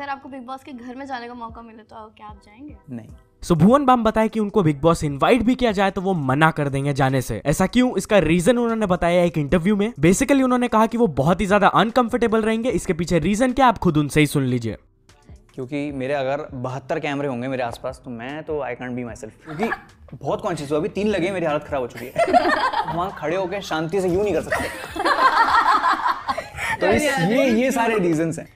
अगर आपको big boss के घर में जाने का मौका मिले तो क्या आप जाएंगे नहीं सो so, भुवन बाम बताया कि उनको बिग बॉस इनवाइट भी किया जाए तो वो मना कर देंगे जाने से ऐसा क्यों इसका रीजन उन्होंने बताया एक इंटरव्यू में बेसिकली उन्होंने कहा कि वो बहुत ही ज्यादा अनकंफर्टेबल रहेंगे इसके पीछे रीजन क्या आप खुद उनसे ही सुन लीजिए क्योंकि मेरे अगर बहत्तर कैमरे होंगे मेरे आसपास तो मैं तो I can't be myself क्योंकि बहुत कॉन्शियस हुआ अभी तीन लगे मेरी हालत खराब हो चुकी है वहाँ खड़े होकर शांति से यूं नहीं कर सकते तो ये ये सारे रीजंस हैं